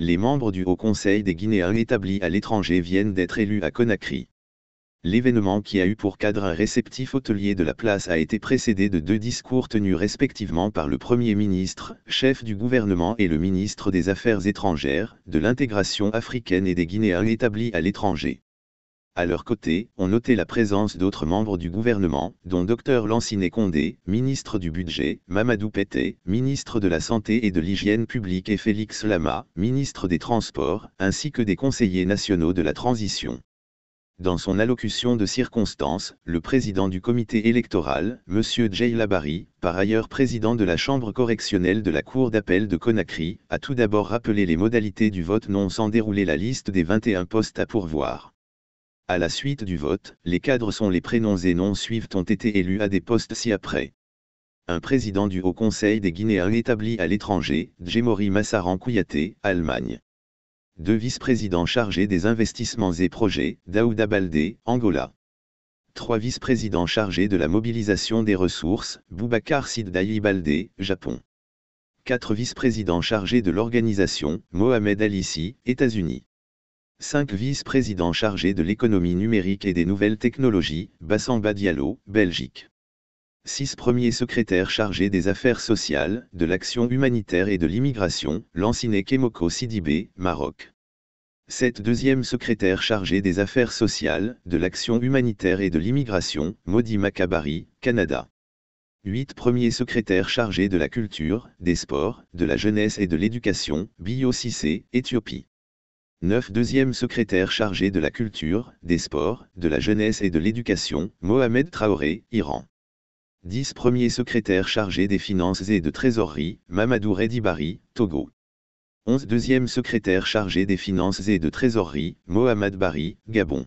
les membres du Haut Conseil des Guinéens établis à l'étranger viennent d'être élus à Conakry. L'événement qui a eu pour cadre un réceptif hôtelier de la place a été précédé de deux discours tenus respectivement par le Premier ministre, chef du gouvernement et le ministre des Affaires étrangères, de l'intégration africaine et des Guinéens établis à l'étranger. À leur côté, on notait la présence d'autres membres du gouvernement, dont Dr Lanciné Condé, ministre du Budget, Mamadou Pété, ministre de la Santé et de l'Hygiène publique et Félix Lama, ministre des Transports, ainsi que des conseillers nationaux de la Transition. Dans son allocution de circonstances, le président du comité électoral, M. Jay Labari, par ailleurs président de la Chambre correctionnelle de la Cour d'appel de Conakry, a tout d'abord rappelé les modalités du vote non sans dérouler la liste des 21 postes à pourvoir. À la suite du vote, les cadres sont les prénoms et noms suivants ont été élus à des postes ci-après. Un président du Haut Conseil des Guinéens établi à l'étranger, Djemori Massaran Allemagne. Deux vice-présidents chargés des investissements et projets, Daouda Baldé, Angola. Trois vice-présidents chargés de la mobilisation des ressources, Boubacar Siddaï Baldé, Japon. Quatre vice-présidents chargés de l'organisation, Mohamed Alissi, États-Unis. 5 vice-présidents chargés de l'économie numérique et des nouvelles technologies, Bassamba Diallo, Belgique. 6 premiers secrétaires chargés des affaires sociales, de l'action humanitaire et de l'immigration, Lanciné Kemoko Sidibé, Maroc. 7 deuxième secrétaire chargé des affaires sociales, de l'action humanitaire et de l'immigration, Modi Makabari, Canada. 8 premiers secrétaires chargés de la culture, des sports, de la jeunesse et de l'éducation, Bio Éthiopie. 9 deuxième secrétaire chargé de la culture, des sports, de la jeunesse et de l'éducation, Mohamed Traoré, Iran. 10 premier secrétaire chargé des finances et de trésorerie, Mamadou Redibari, Togo. 11 deuxième secrétaire chargé des finances et de trésorerie, Mohamed Bari, Gabon.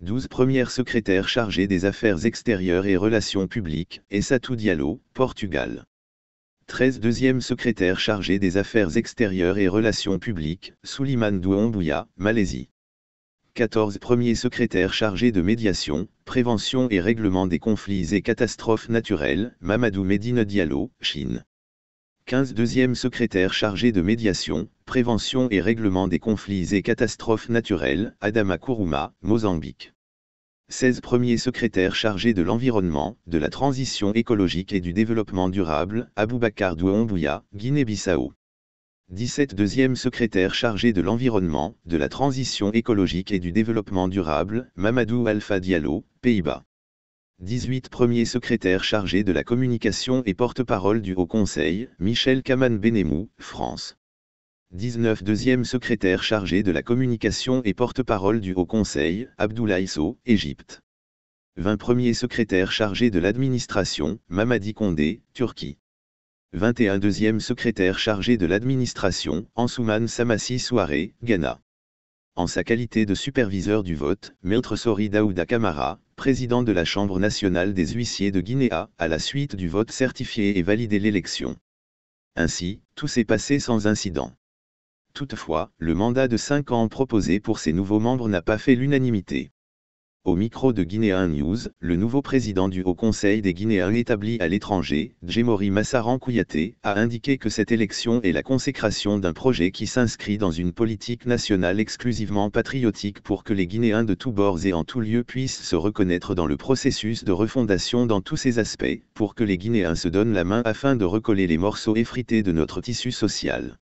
12 première secrétaire chargé des affaires extérieures et relations publiques, Essatou Diallo, Portugal. 13 deuxième secrétaire chargé des affaires extérieures et relations publiques, Souliman Douombouya, Malaisie. 14 premier secrétaire chargé de médiation, prévention et règlement des conflits et catastrophes naturelles, Mamadou Medine Diallo, Chine. 15 deuxième secrétaire chargé de médiation, prévention et règlement des conflits et catastrophes naturelles, Adama Kuruma, Mozambique. 16 premiers secrétaire chargés de l'environnement, de la transition écologique et du développement durable, Aboubacar Douambouya, Guinée-Bissau. 17 deuxième secrétaire chargé de l'environnement, de la transition écologique et du développement durable, Mamadou Alpha Diallo, Pays-Bas. 18 premier secrétaire chargé de la communication et porte-parole du Haut Conseil, Michel Kaman Benemou, France. 19 deuxième secrétaire chargé de la communication et porte-parole du Haut Conseil, Abdoulaye So, Égypte. 20 premier secrétaire chargé de l'administration, Mamadi Kondé, Turquie. 21 deuxième secrétaire chargé de l'administration, Ansouman Samassi Soare, Ghana. En sa qualité de superviseur du vote, Maître Sori Daouda Kamara, président de la Chambre nationale des huissiers de Guinée, à la suite du vote certifié et validé l'élection. Ainsi, tout s'est passé sans incident. Toutefois, le mandat de 5 ans proposé pour ces nouveaux membres n'a pas fait l'unanimité. Au micro de Guinéen News, le nouveau président du Haut Conseil des Guinéens établi à l'étranger, Djemori Massaran Kouyaté, a indiqué que cette élection est la consécration d'un projet qui s'inscrit dans une politique nationale exclusivement patriotique pour que les Guinéens de tous bords et en tous lieux puissent se reconnaître dans le processus de refondation dans tous ses aspects, pour que les Guinéens se donnent la main afin de recoller les morceaux effrités de notre tissu social.